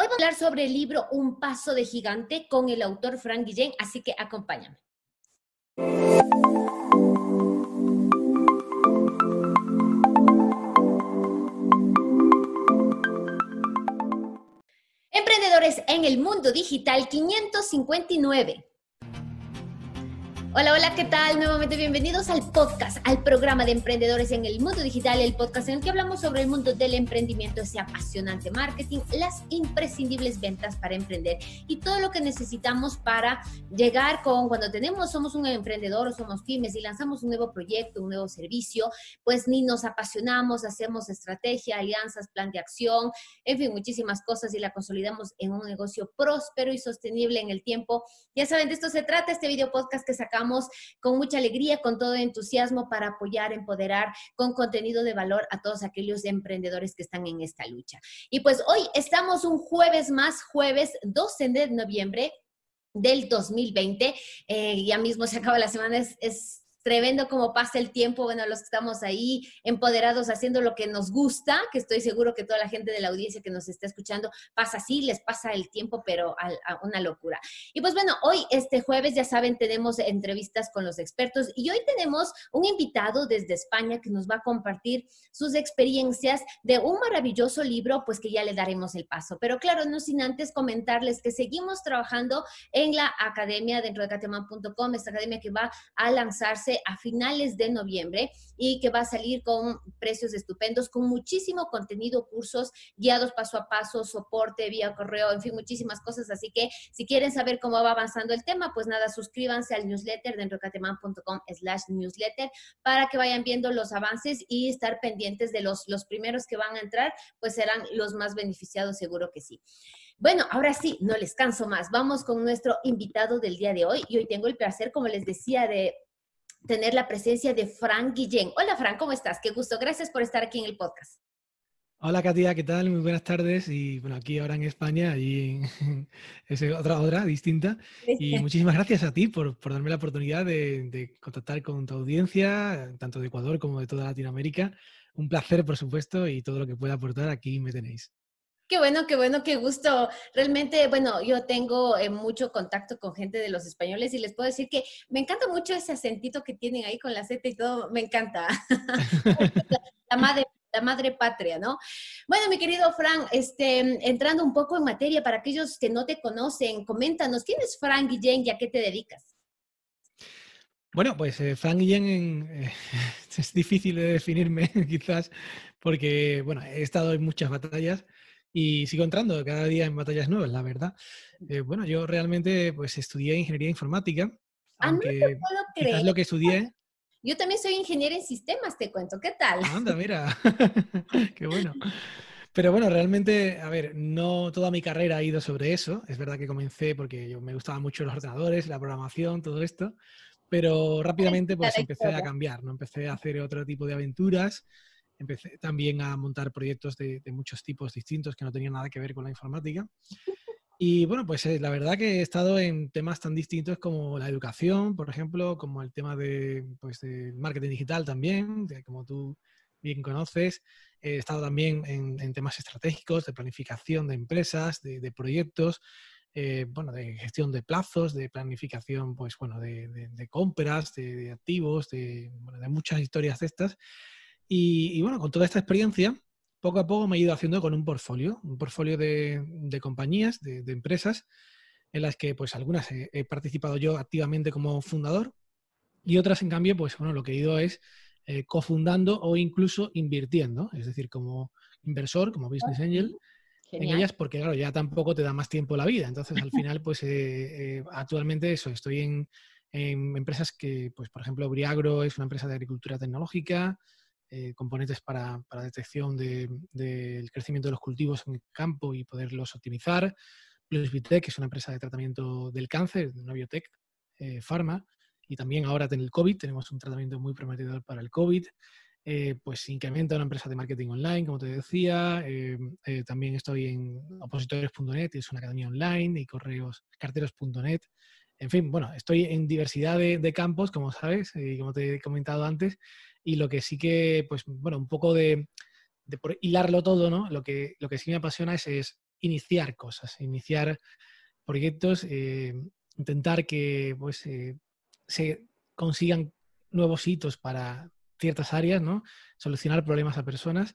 Hoy vamos a hablar sobre el libro Un paso de gigante con el autor Frank Guillén, así que acompáñame. Emprendedores en el mundo digital 559. Hola, hola, ¿qué tal? Nuevamente bienvenidos al podcast, al programa de emprendedores en el mundo digital, el podcast en el que hablamos sobre el mundo del emprendimiento, ese apasionante marketing, las imprescindibles ventas para emprender y todo lo que necesitamos para llegar con cuando tenemos, somos un emprendedor o somos pymes y lanzamos un nuevo proyecto, un nuevo servicio, pues ni nos apasionamos, hacemos estrategia, alianzas, plan de acción, en fin, muchísimas cosas y la consolidamos en un negocio próspero y sostenible en el tiempo. Ya saben, de esto se trata este video podcast que sacamos con mucha alegría, con todo entusiasmo para apoyar, empoderar con contenido de valor a todos aquellos emprendedores que están en esta lucha. Y pues hoy estamos un jueves más, jueves 12 de noviembre del 2020. Eh, ya mismo se acaba la semana, es tremendo cómo pasa el tiempo, bueno, los estamos ahí empoderados haciendo lo que nos gusta, que estoy seguro que toda la gente de la audiencia que nos está escuchando pasa así, les pasa el tiempo, pero a, una locura. Y pues bueno, hoy, este jueves, ya saben, tenemos entrevistas con los expertos y hoy tenemos un invitado desde España que nos va a compartir sus experiencias de un maravilloso libro, pues que ya le daremos el paso. Pero claro, no sin antes comentarles que seguimos trabajando en la academia dentro de cateman.com, esta academia que va a lanzarse a finales de noviembre, y que va a salir con precios estupendos, con muchísimo contenido, cursos guiados paso a paso, soporte vía correo, en fin, muchísimas cosas. Así que si quieren saber cómo va avanzando el tema, pues nada, suscríbanse al newsletter de enrocateman.com slash newsletter para que vayan viendo los avances y estar pendientes de los, los primeros que van a entrar, pues serán los más beneficiados, seguro que sí. Bueno, ahora sí, no les canso más. Vamos con nuestro invitado del día de hoy. Y hoy tengo el placer, como les decía, de tener la presencia de Frank Guillén. Hola Frank, ¿cómo estás? Qué gusto. Gracias por estar aquí en el podcast. Hola Katia, ¿qué tal? Muy buenas tardes. Y bueno, aquí ahora en España y es otra hora distinta. Y muchísimas gracias a ti por, darme la oportunidad de, de, contactar con tu audiencia, tanto de Ecuador como de toda Latinoamérica. Un placer, por supuesto, y todo lo que pueda aportar aquí me tenéis. Qué bueno, qué bueno, qué gusto. Realmente, bueno, yo tengo eh, mucho contacto con gente de los españoles y les puedo decir que me encanta mucho ese acentito que tienen ahí con la seta y todo, me encanta. la, madre, la madre patria, ¿no? Bueno, mi querido Fran, este, entrando un poco en materia, para aquellos que no te conocen, coméntanos, ¿quién es Fran Guillén y a qué te dedicas? Bueno, pues eh, Frank Guillén eh, es difícil de definirme quizás porque, bueno, he estado en muchas batallas, y sigo entrando cada día en batallas nuevas, la verdad. Eh, bueno, yo realmente pues estudié ingeniería informática. Ah, no te puedo creer. lo que estudié. Yo también soy ingeniera en sistemas, te cuento. ¿Qué tal? Anda, mira. Qué bueno. Pero bueno, realmente, a ver, no toda mi carrera ha ido sobre eso. Es verdad que comencé porque yo me gustaban mucho los ordenadores, la programación, todo esto. Pero rápidamente pues empecé a cambiar, ¿no? Empecé a hacer otro tipo de aventuras empecé también a montar proyectos de, muchos tipos distintos que no tenían nada que ver con la informática. Y bueno, pues eh, la verdad que he estado en temas tan distintos como la educación, por ejemplo, como el tema de, pues, marketing digital también, como tú bien conoces. He estado también en, temas estratégicos, de planificación de empresas, de, proyectos, eh, bueno, de gestión de plazos, de planificación, pues bueno, de, compras, de, activos, de, de muchas historias de estas. Y, bueno, con toda esta experiencia, poco a poco me he ido haciendo con un portfolio, un portfolio de, compañías, de, empresas, en las que pues algunas he, participado yo activamente como fundador y otras, en cambio, pues bueno, lo que he ido es eh, cofundando o incluso invirtiendo, es decir, como inversor, como business angel. en ellas porque, claro, ya tampoco te da más tiempo la vida. Entonces, al final, pues eh, eh, actualmente eso, estoy en, en, empresas que, pues por ejemplo, Briagro es una empresa de agricultura tecnológica, eh, componentes para, para detección del crecimiento de los cultivos en el campo y poderlos optimizar. Plus que es una empresa de tratamiento del cáncer, de biotech, eh, pharma, y también ahora en el COVID tenemos un tratamiento muy prometedor para el COVID. Eh, pues incrementa una empresa de marketing online, como te decía. también estoy en opositores.net, es una academia online, y correos carteros.net. En fin, bueno, estoy en diversidad de campos, como sabes, y como te he comentado antes, y lo que sí que, pues bueno, un poco de, hilarlo todo, ¿no? Lo que, lo que sí me apasiona es, iniciar cosas, iniciar proyectos, eh, intentar que pues, eh, se consigan nuevos hitos para ciertas áreas, ¿no? Solucionar problemas a personas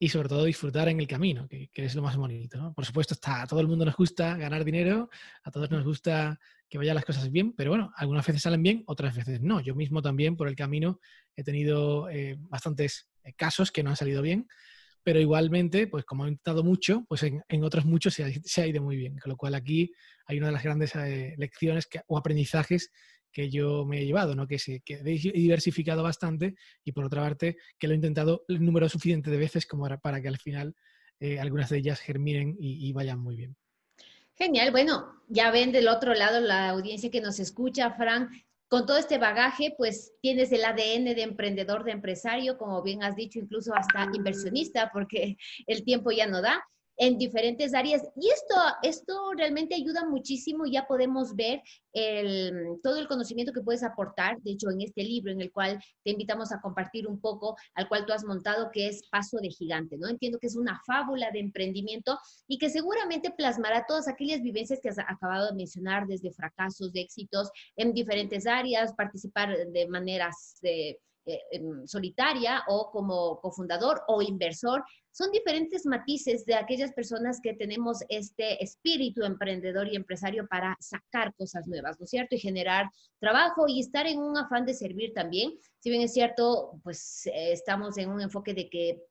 y sobre todo disfrutar en el camino, que, es lo más bonito. Por supuesto, está, a todo el mundo nos gusta ganar dinero, a todos nos gusta que vayan las cosas bien, pero bueno, algunas veces salen bien, otras veces no. Yo mismo también por el camino he tenido eh, bastantes eh, casos que no han salido bien, pero igualmente, pues como he intentado mucho, pues en, otros muchos se ha, ido muy bien, con lo cual aquí hay una de las grandes eh, lecciones o aprendizajes que yo me he llevado, ¿no? que, se, he diversificado bastante y por otra parte que lo he intentado el número suficiente de veces como para que al final eh, algunas de ellas germinen y, y vayan muy bien. Genial, bueno, ya ven del otro lado la audiencia que nos escucha, Fran, con todo este bagaje, pues tienes el ADN de emprendedor, de empresario, como bien has dicho, incluso hasta inversionista, porque el tiempo ya no da en diferentes áreas. Y esto, esto realmente ayuda muchísimo, ya podemos ver el, todo el conocimiento que puedes aportar, de hecho, en este libro en el cual te invitamos a compartir un poco, al cual tú has montado, que es Paso de Gigante, ¿no? Entiendo que es una fábula de emprendimiento y que seguramente plasmará todas aquellas vivencias que has acabado de mencionar, desde fracasos, de éxitos en diferentes áreas, participar de maneras... Eh, em, solitaria o como cofundador o inversor. Son diferentes matices de aquellas personas que tenemos este espíritu emprendedor y empresario para sacar cosas nuevas, ¿no es cierto? Y generar trabajo y estar en un afán de servir también. Si bien es cierto, pues eh, estamos en un enfoque de que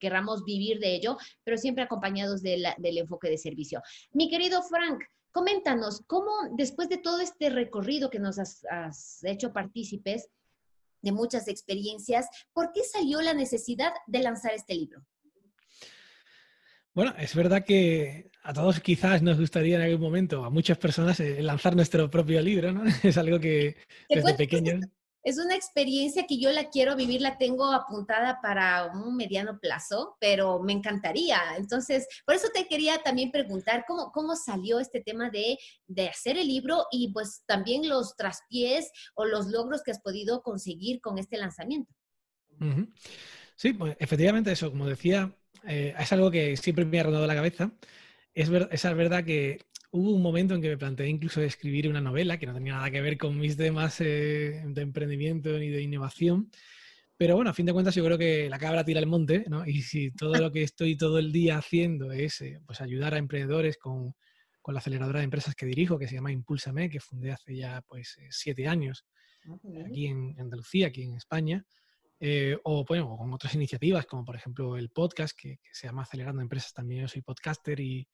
querramos vivir de ello, pero siempre acompañados del enfoque de servicio. Mi querido Frank, coméntanos, ¿cómo después de todo este recorrido que nos has, has hecho partícipes, de muchas experiencias. ¿Por qué salió la necesidad de lanzar este libro? Bueno, es verdad que a todos quizás nos gustaría en algún momento, a muchas personas, eh, lanzar nuestro propio libro, ¿no? Es algo que desde pequeños es una experiencia que yo la quiero vivir, la tengo apuntada para un mediano plazo, pero me encantaría. Entonces, por eso te quería también preguntar cómo, salió este tema de, hacer el libro y pues también los traspiés o los logros que has podido conseguir con este lanzamiento. Sí, pues efectivamente eso, como decía, eh, es algo que siempre me ha rondado la cabeza. Es, es verdad que hubo un momento en que me planteé incluso escribir una novela que no tenía nada que ver con mis temas eh, de emprendimiento ni de innovación. Pero bueno, a fin de cuentas yo creo que la cabra tira el monte, ¿no? Y si todo lo que estoy todo el día haciendo es eh, pues ayudar a emprendedores con, con, la aceleradora de empresas que dirijo, que se llama ImpulsaMe que fundé hace ya pues eh, siete años ah, aquí en Andalucía, aquí en España, eh, pues, o, con otras iniciativas, como por ejemplo el podcast, que, se llama Acelerando Empresas. También yo soy podcaster y,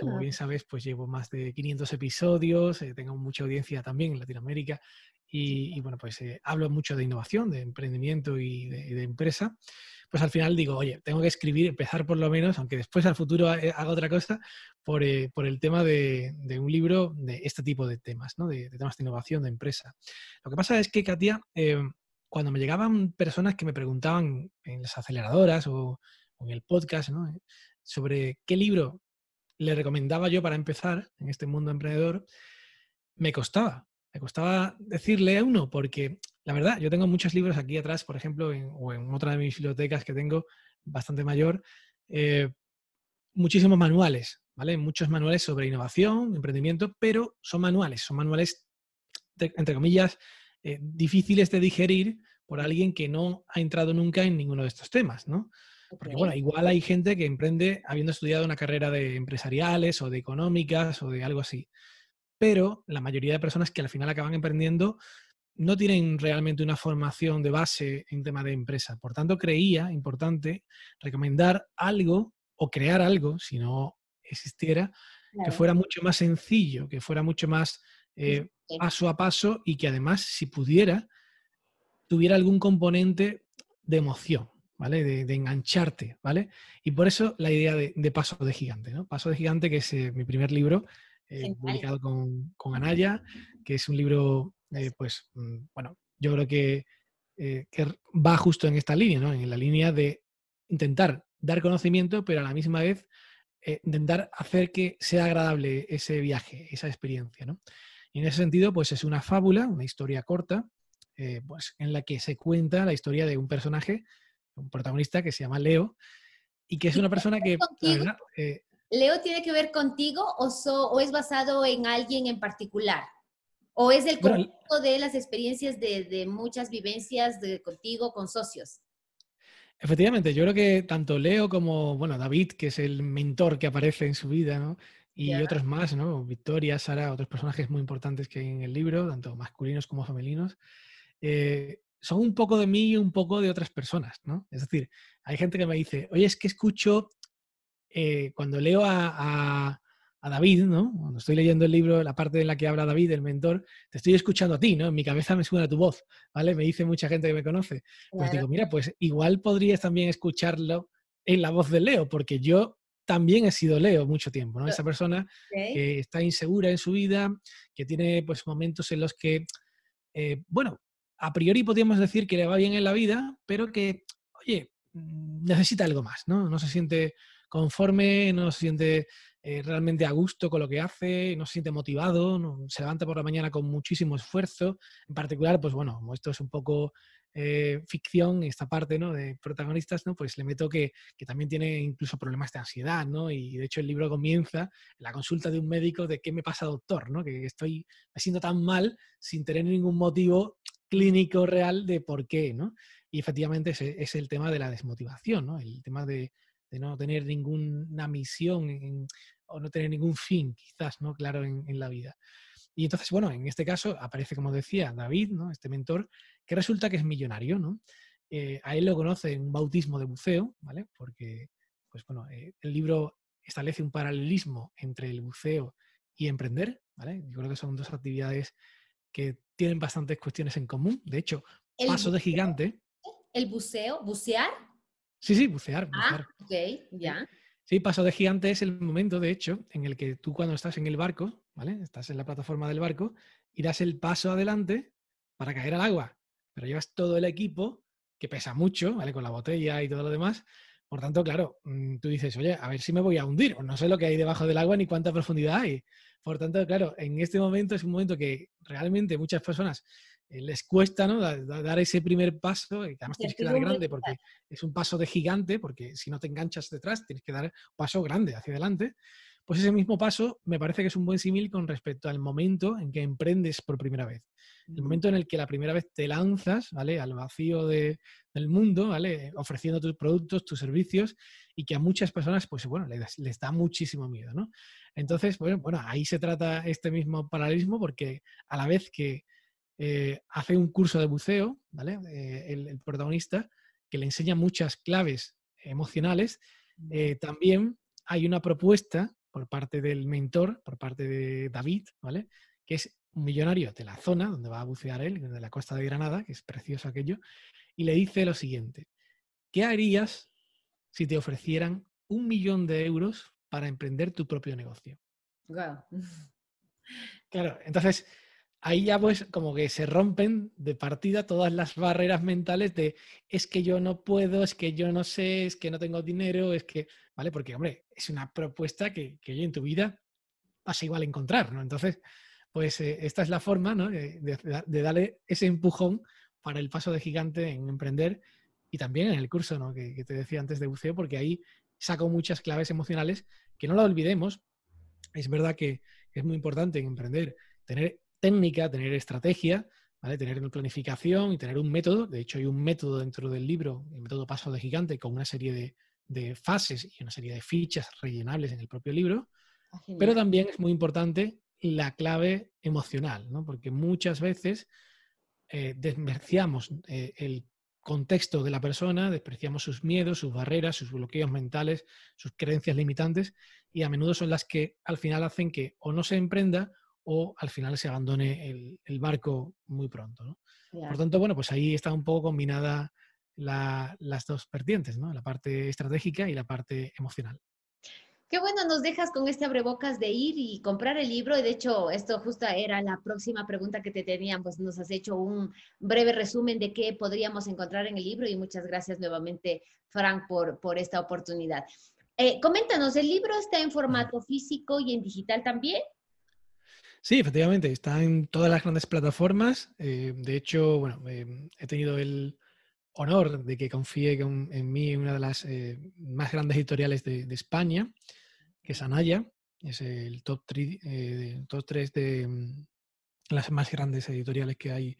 como ah. bien sabes, pues llevo más de 500 episodios, eh, tengo mucha audiencia también en Latinoamérica y, bueno, pues eh, hablo mucho de innovación, de emprendimiento y de, empresa. Pues al final digo, oye, tengo que escribir, empezar por lo menos, aunque después al futuro haga otra cosa, por, el tema de, un libro de este tipo de temas, ¿no? de, de, temas de innovación, de empresa. Lo que pasa es que, Katia, em, cuando me llegaban personas que me preguntaban en las aceleradoras o, en el podcast eh, sobre qué libro le recomendaba yo para empezar en este mundo emprendedor, me costaba. Me costaba decirle a uno, porque la verdad, yo tengo muchos libros aquí atrás, por ejemplo, o en otra de mis bibliotecas que tengo, bastante mayor, eh, muchísimos manuales, ¿vale? Muchos manuales sobre innovación, emprendimiento, pero son manuales, son manuales, entre comillas, eh, difíciles de digerir por alguien que no ha entrado nunca en ninguno de estos temas, ¿no? Porque bueno, igual hay gente que emprende habiendo estudiado una carrera de empresariales o de económicas o de algo así. Pero la mayoría de personas que al final acaban emprendiendo no tienen realmente una formación de base en tema de empresa. Por tanto, creía importante recomendar algo o crear algo, si no existiera, que fuera mucho más sencillo, que fuera mucho más eh, paso a paso y que además, si pudiera, tuviera algún componente de emoción, ¿vale? De, engancharte, ¿vale? Y por eso la idea de, Paso de Gigante, ¿no? Paso de Gigante, que es eh, mi primer libro, eh, publicado con, Anaya, que es un libro, eh, pues, mm, bueno, yo creo que, va justo en esta línea, ¿no? En la línea de intentar dar conocimiento, pero a la misma vez intentar hacer que sea agradable ese viaje, esa experiencia, ¿no? Y en ese sentido, pues es una fábula, una historia corta, eh, pues en la que se cuenta la historia de un personaje, un protagonista que se llama Leo, y que es una persona que... Eh, ¿Leo tiene que ver contigo o, es basado en alguien en particular? ¿O es el conjunto de las experiencias de, de muchas vivencias de, contigo, con socios? Efectivamente, yo creo que tanto Leo como, bueno, David, que es el mentor que aparece en su vida, ¿no? y otros más, ¿no? Victoria, Sara, otros personajes muy importantes que hay en el libro, tanto masculinos como femeninos, eh, son un poco de mí y un poco de otras personas, ¿no? Es decir, hay gente que me dice, oye, es que escucho, eh, cuando leo a, David, ¿no? Cuando estoy leyendo el libro, la parte en la que habla David, el mentor, te estoy escuchando a ti, ¿no? En mi cabeza me suena tu voz, ¿vale? Me dice mucha gente que me conoce. Pues digo, mira, pues igual podrías también escucharlo en la voz de Leo, porque yo también he sido Leo mucho tiempo, ¿no? Ah, Esa persona que está insegura en su vida, que tiene pues momentos en los que, eh, bueno, a priori podríamos decir que le va bien en la vida, pero que, oye, mm, necesita algo más, ¿no? No se siente conforme, no se siente eh, realmente a gusto con lo que hace, no se siente motivado, no, se levanta por la mañana con muchísimo esfuerzo. En particular, pues bueno, esto es un poco eh, ficción, esta parte ¿no? de protagonistas, ¿no? pues le meto que, que, también tiene incluso problemas de ansiedad, ¿no? Y de hecho el libro comienza la consulta de un médico de qué me pasa, doctor, ¿no? Que estoy, me siento tan mal sin tener ningún motivo clínico real de por qué, ¿no? Y efectivamente ese es el tema de la desmotivación, ¿no? El tema de, de no tener ninguna misión o no tener ningún fin, quizás, ¿no? Claro, en la vida. Y entonces, bueno, en este caso aparece, como decía, David, ¿no? este mentor, que resulta que es millonario, ¿no? Eh, a él lo conoce en un bautismo de buceo, ¿vale? Porque, pues bueno, eh, el libro establece un paralelismo entre el buceo y emprender, ¿vale? Yo creo que son dos actividades que tienen bastantes cuestiones en común. De hecho, paso de gigante. ¿El buceo? ¿Bucear? Sí, sí, bucear. Ah, bucear. ok, ya. Sí, paso de gigante es el momento, de hecho, en el que tú cuando estás en el barco, ¿vale? Estás en la plataforma del barco irás el paso adelante para caer al agua. Pero llevas todo el equipo, que pesa mucho, ¿vale? Con la botella y todo lo demás. Por tanto, claro, mm, tú dices, oye, a ver si me voy a hundir. o No sé lo que hay debajo del agua ni cuánta profundidad hay. Por tanto, claro, en este momento es un momento que realmente muchas personas eh, les cuesta ¿no? dar, ese primer paso, y eh, además tienes que dar grande porque es un paso de gigante, porque si no te enganchas detrás, tienes que dar un paso grande hacia adelante. Pues ese mismo paso me parece que es un buen símil con respecto al momento en que emprendes por primera vez. El momento en el que la primera vez te lanzas ¿vale? al vacío del mundo, ¿vale? ofreciendo tus productos, tus servicios, y que a muchas personas, pues bueno, les, da muchísimo miedo. Entonces, pues bueno, ahí se trata este mismo paralelismo porque a la vez que eh, hace un curso de buceo, ¿vale? Eh, el, protagonista, que le enseña muchas claves emocionales. Eh, también hay una propuesta por parte del mentor, por parte de David, ¿vale? Que es un millonario de la zona donde va a bucear él, de la costa de Granada, que es precioso aquello, y le dice lo siguiente, ¿qué harías si te ofrecieran un millón de euros para emprender tu propio negocio? Claro, entonces ahí ya pues como que se rompen de partida todas las barreras mentales de es que yo no puedo, es que yo no sé, es que no tengo dinero, es que, ¿vale? Porque, hombre, es una propuesta que, que en tu vida vas igual a encontrar, ¿no? Entonces, pues eh, esta es la forma, ¿no? De, darle ese empujón para el paso de gigante en emprender y también en el curso, ¿no? Que, te decía antes de buceo, porque ahí saco muchas claves emocionales que no la olvidemos. Es verdad que es muy importante en emprender tener técnica, tener estrategia, tener una planificación y tener un método. De hecho, hay un método dentro del libro, el método Paso de Gigante, con una serie de, fases y una serie de fichas rellenables en el propio libro. Ah, Pero también es muy importante la clave emocional, porque muchas veces eh, desmerciamos eh, el contexto de la persona, despreciamos sus miedos, sus barreras, sus bloqueos mentales, sus creencias limitantes y a menudo son las que al final hacen que o no se emprenda o al final se abandone el, barco muy pronto. Por tanto, bueno, pues ahí está un poco combinada las dos vertientes, la parte estratégica y la parte emocional. Qué bueno, nos dejas con este abrebocas de ir y comprar el libro. de hecho, esto justo era la próxima pregunta que te tenían, pues nos has hecho un breve resumen de qué podríamos encontrar en el libro. Y muchas gracias nuevamente, Frank, por, esta oportunidad. Eh, coméntanos, ¿el libro está en formato físico y en digital también? Sí, efectivamente, está en todas las grandes plataformas. Eh, de hecho, bueno, em, he tenido el honor de que confíe en mí una de las eh, más grandes editoriales de, España, que es Anaya, es el top, 3 eh, de mm, las más grandes editoriales que hay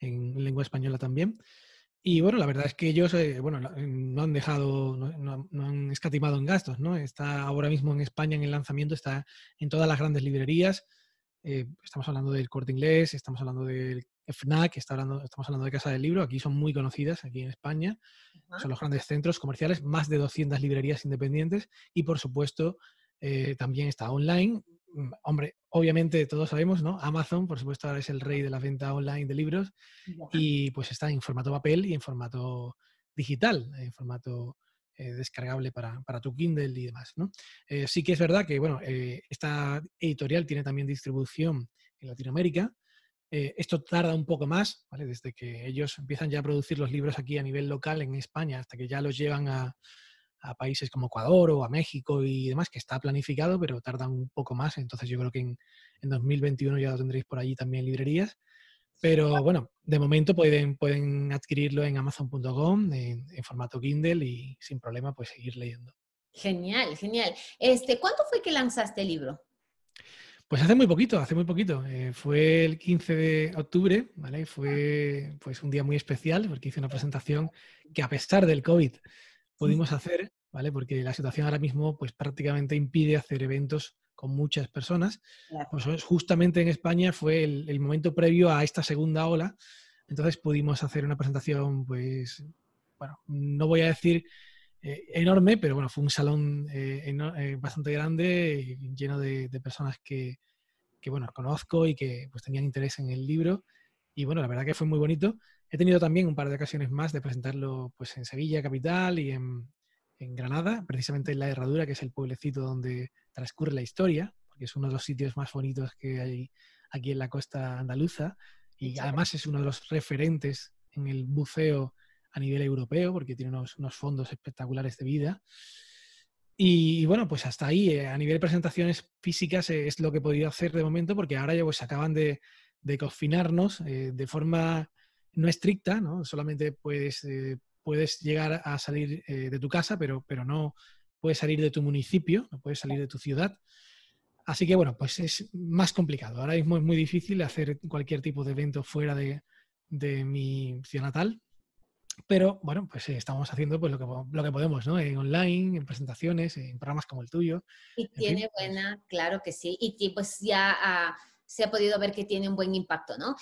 en lengua española también. Y bueno, la verdad es que ellos bueno, mm, no han dejado, no, han escatimado en gastos, ¿no? Está ahora mismo en España en el lanzamiento, está en todas las grandes librerías, eh, estamos hablando del Corte Inglés, estamos hablando del FNAC, estamos hablando de Casa del Libro, aquí son muy conocidas, aquí en España, son los grandes centros comerciales, más de 200 librerías independientes y por supuesto eh, también está online. Mm, hombre, obviamente todos sabemos, ¿no? Amazon, por supuesto, ahora es el rey de la venta online de libros y pues está en formato papel y en formato digital, en formato eh, descargable para, para, tu Kindle y demás. ¿no? Eh, sí que es verdad que bueno, eh, esta editorial tiene también distribución en Latinoamérica. esto tarda un poco más, ¿vale? desde que ellos empiezan ya a producir los libros aquí a nivel local en España hasta que ya los llevan a, países como Ecuador o a México y demás, que está planificado, pero tarda un poco más. Entonces yo creo que en, en 2021 ya lo tendréis por allí también librerías. Pero bueno, de momento pueden, pueden adquirirlo en amazon.com, en, formato Kindle y sin problema pues seguir leyendo. Genial, genial. Este, ¿cuándo fue que lanzaste el libro? Pues hace muy poquito, hace muy poquito. Eh, fue el 15 de octubre, ¿vale? Fue pues un día muy especial porque hice una presentación que a pesar del COVID pudimos hacer, ¿vale? Porque la situación ahora mismo pues prácticamente impide hacer eventos con muchas personas. Pues, justamente en España fue el, momento previo a esta segunda ola. Entonces pudimos hacer una presentación, pues, bueno, no voy a decir eh, enorme, pero bueno, fue un salón eh, eh, bastante grande, lleno de, personas que, que, bueno, conozco y que pues tenían interés en el libro. Y bueno, la verdad que fue muy bonito. He tenido también un par de ocasiones más de presentarlo pues en Sevilla, capital, y en, en Granada, precisamente en La Herradura, que es el pueblecito donde transcurre la historia, porque es uno de los sitios más bonitos que hay aquí en la costa andaluza y además es uno de los referentes en el buceo a nivel europeo porque tiene unos, fondos espectaculares de vida. Y, bueno, pues hasta ahí, eh, a nivel de presentaciones físicas eh, es lo que he podido hacer de momento porque ahora ya pues acaban de, confinarnos eh, de forma no estricta, ¿no? Solamente puedes, puedes llegar a salir de tu casa, pero, pero no, puedes salir de tu municipio, no puedes salir de tu ciudad. Así que bueno, pues es más complicado. Ahora mismo es muy difícil hacer cualquier tipo de evento fuera de, mi ciudad natal. Pero bueno, pues eh, estamos haciendo pues, lo, que, lo que podemos, ¿no? En online, en presentaciones, en programas como el tuyo. Y tiene pues buena, claro que sí. Y pues ya ah, se ha podido ver que tiene un buen impacto, ¿no?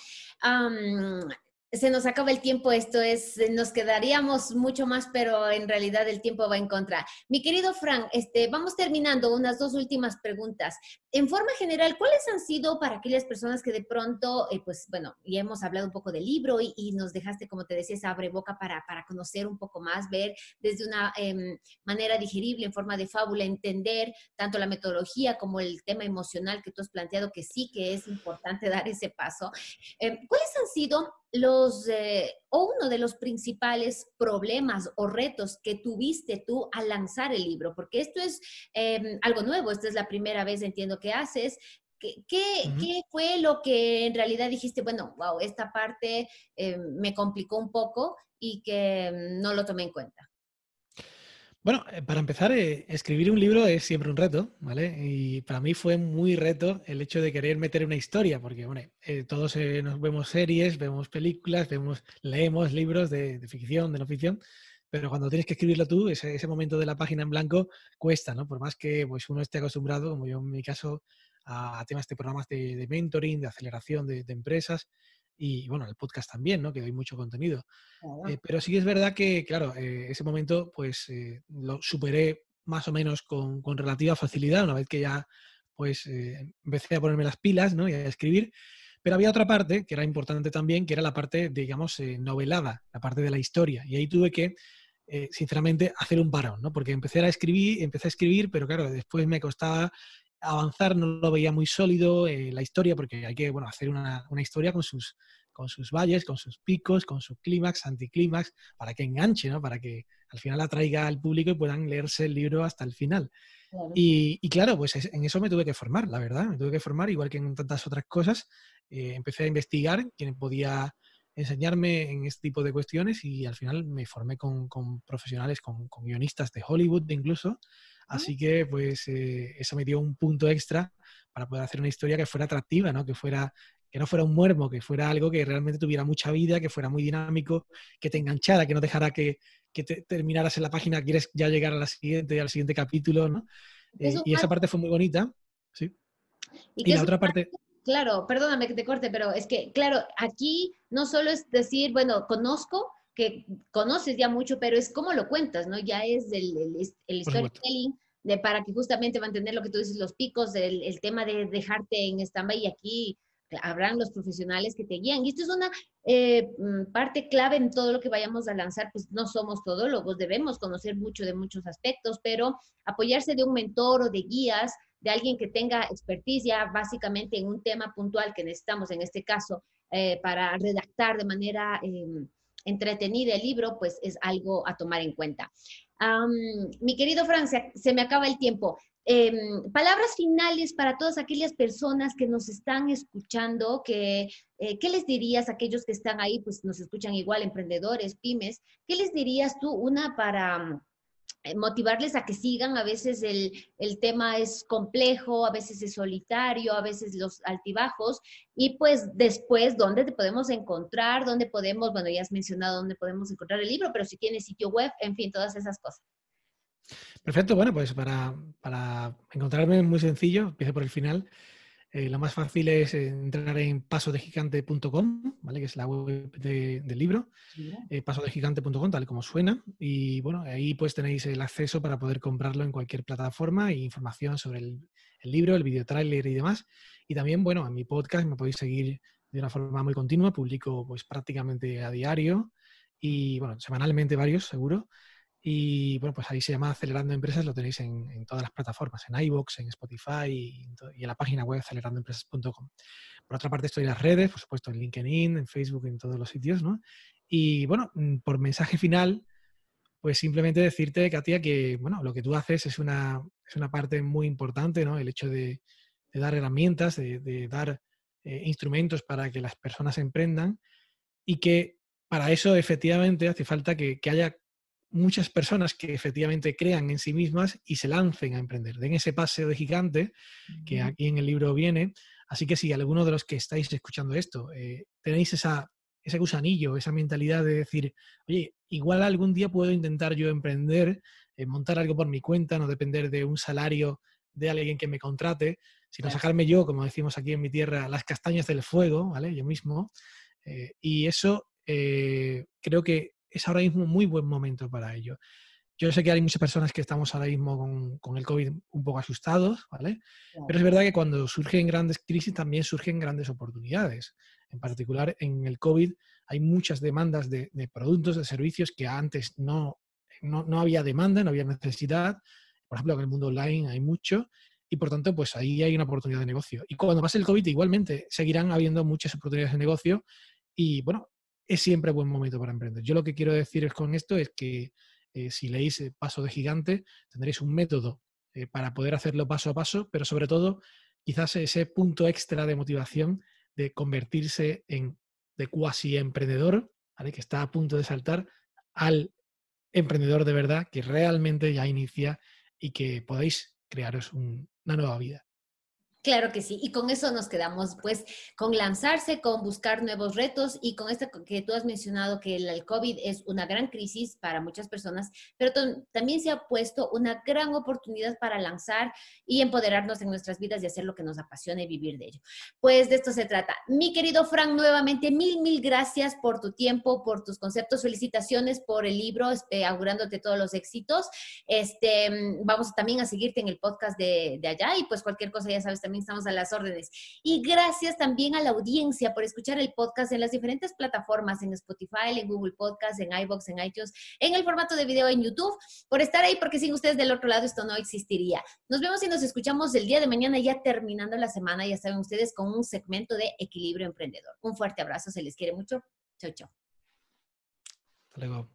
se nos acaba el tiempo, esto es, eh, nos quedaríamos mucho más, pero en realidad el tiempo va en contra. Mi querido Frank, este, vamos terminando unas dos últimas preguntas. En forma general, ¿cuáles han sido para aquellas personas que de pronto, eh, pues bueno, ya hemos hablado un poco del libro y, nos dejaste, como te decía, abre boca para, para conocer un poco más, ver desde una em, manera digerible, en forma de fábula, entender tanto la metodología como el tema emocional que tú has planteado, que sí que es importante dar ese paso. Em, ¿Cuáles han sido los, eh, o uno de los principales problemas o retos que tuviste tú al lanzar el libro? Porque esto es em, algo nuevo, esta es la primera vez, entiendo, que haces. ¿Qué, qué, fue lo que en realidad dijiste, bueno, wow, esta parte em, me complicó un poco y que em, no lo tomé en cuenta? Bueno, eh, para empezar, eh, escribir un libro es siempre un reto, ¿vale? Y para mí fue muy reto el hecho de querer meter una historia, porque, bueno, eh, todos nos vemos series, vemos películas, vemos, leemos libros de, ficción, de no ficción, pero cuando tienes que escribirlo tú, ese, momento de la página en blanco cuesta, ¿no? Por más que pues, uno esté acostumbrado, como yo en mi caso, a temas de programas de, mentoring, de aceleración de empresas, y bueno, el podcast también, ¿no? Que doy mucho contenido. Eh, pero sí que es verdad que, claro, eh, ese momento pues eh, lo superé más o menos con, con, relativa facilidad, una vez que ya pues empecé a ponerme las pilas, ¿no? Y a escribir. Pero había otra parte que era importante también, que era la parte, digamos, novelada, la parte de la historia. Y ahí tuve que, sinceramente, hacer un parón, ¿no? Porque empecé a escribir, empecé a escribir, pero claro, después me costaba avanzar no lo veía muy sólido, eh, la historia, porque hay que bueno, hacer una, historia con sus, con sus valles, con sus picos, con sus clímax, anticlímax, para que enganche, Para que al final atraiga al público y puedan leerse el libro hasta el final. Y, claro, pues en eso me tuve que formar, la verdad, me tuve que formar, igual que en tantas otras cosas. Eh, empecé a investigar quién podía enseñarme en este tipo de cuestiones y al final me formé con, profesionales, con, guionistas de Hollywood incluso. Ah, Así que pues eh, eso me dio un punto extra para poder hacer una historia que fuera atractiva, ¿no? Que fuera que no fuera un muermo, que fuera algo que realmente tuviera mucha vida, que fuera muy dinámico, que te enganchara, que no dejara que, te terminaras en la página, quieres ya llegar a la siguiente, al siguiente capítulo, eh, y esa parte fue muy bonita, sí. Y, la otra parte Claro, perdóname que te corte, pero es que, claro, aquí no solo es decir, bueno, conozco, que conoces ya mucho, pero es cómo lo cuentas, ¿no? Ya es el, storytelling de, para que justamente mantener lo que tú dices, los picos, el, tema de dejarte en stand y aquí habrán los profesionales que te guían. Y esto es una eh, mm, parte clave en todo lo que vayamos a lanzar, pues no somos todólogos, debemos conocer mucho de muchos aspectos, pero apoyarse de un mentor o de guías de alguien que tenga experticia básicamente en un tema puntual que necesitamos, en este caso, eh, para redactar de manera em, entretenida el libro, pues es algo a tomar en cuenta. mi querido Francia, se me acaba el tiempo. Em, palabras finales para todas aquellas personas que nos están escuchando, que, eh, ¿qué les dirías a aquellos que están ahí, pues nos escuchan igual, emprendedores, pymes? ¿Qué les dirías tú, una para eh, motivarles a que sigan. A veces el, el, tema es complejo, a veces es solitario, a veces los altibajos. Y pues después, ¿dónde te podemos encontrar? ¿Dónde podemos, bueno, ya has mencionado dónde podemos encontrar el libro, pero si tienes sitio web, en fin, todas esas cosas. Perfecto, bueno, pues para, para encontrarme es muy sencillo, empiezo por el final. Eh, lo más fácil es eh, entrar en pasodegigante.com, ¿vale? que es la web del libro, eh, pasodegigante.com, tal como suena. Y bueno, ahí pues tenéis el acceso para poder comprarlo en cualquier plataforma e información sobre el, libro, el videotrailer y demás. Y también, bueno, en mi podcast me podéis seguir de una forma muy continua, publico pues prácticamente a diario y bueno, semanalmente varios seguro. Y bueno, pues ahí se llama Acelerando Empresas, lo tenéis en, todas las plataformas, en iBox, en Spotify y, en la página web acelerandoempresas.com. Por otra parte, estoy en las redes, por supuesto, en LinkedIn, en Facebook, en todos los sitios, ¿no? Y bueno, mm, por mensaje final, pues simplemente decirte, Katia, que bueno, lo que tú haces es una, parte muy importante, ¿no? El hecho de, dar herramientas, de, dar eh, instrumentos para que las personas emprendan y que para eso efectivamente hace falta que haya muchas personas que efectivamente crean en sí mismas y se lancen a emprender, den ese paseo de gigante que aquí en el libro viene. Así que si alguno de los que estáis escuchando esto eh, tenéis esa, ese gusanillo, esa mentalidad de decir, oye, igual algún día puedo intentar yo emprender, eh, montar algo por mi cuenta, no depender de un salario de alguien que me contrate, sino sacarme yo, como decimos aquí en mi tierra, las castañas del fuego, ¿vale? Yo mismo. Eh, y eso creo que es ahora mismo muy buen momento para ello. Yo sé que hay muchas personas que estamos ahora mismo con, el COVID un poco asustados, ¿vale? Pero es verdad que cuando surgen grandes crisis también surgen grandes oportunidades. En particular, en el COVID hay muchas demandas de, productos, de servicios que antes no, no, no, había demanda, no había necesidad. Por ejemplo, en el mundo online hay mucho y por tanto, pues ahí hay una oportunidad de negocio. Y cuando pase el COVID, igualmente, seguirán habiendo muchas oportunidades de negocio y bueno, es siempre buen momento para emprender. Yo lo que quiero deciros con esto es que eh, si leéis eh, Paso de Gigante, tendréis un método eh, para poder hacerlo paso a paso, pero sobre todo quizás ese punto extra de motivación de convertirse en de cuasi emprendedor, que está a punto de saltar al emprendedor de verdad que realmente ya inicia y que podéis crearos una nueva vida. Claro que sí, y con eso nos quedamos, pues, con lanzarse, con buscar nuevos retos y con esto que tú has mencionado, que el COVID es una gran crisis para muchas personas, pero también se ha puesto una gran oportunidad para lanzar y empoderarnos en nuestras vidas y hacer lo que nos apasiona y vivir de ello. Pues de esto se trata. Mi querido Frank, nuevamente, mil, mil gracias por tu tiempo, por tus conceptos, felicitaciones por el libro, este, augurándote todos los éxitos. Este, mm, vamos también a seguirte en el podcast de, de allá y pues cualquier cosa ya sabes también estamos a las órdenes. Y gracias también a la audiencia por escuchar el podcast en las diferentes plataformas, en Spotify, en Google Podcast, en iBox, en iTunes, en el formato de video en YouTube, por estar ahí, porque sin ustedes del otro lado esto no existiría. Nos vemos y nos escuchamos el día de mañana, ya terminando la semana, ya saben ustedes, con un segmento de Equilibrio Emprendedor. Un fuerte abrazo, se les quiere mucho. Chao, chao. Hasta luego.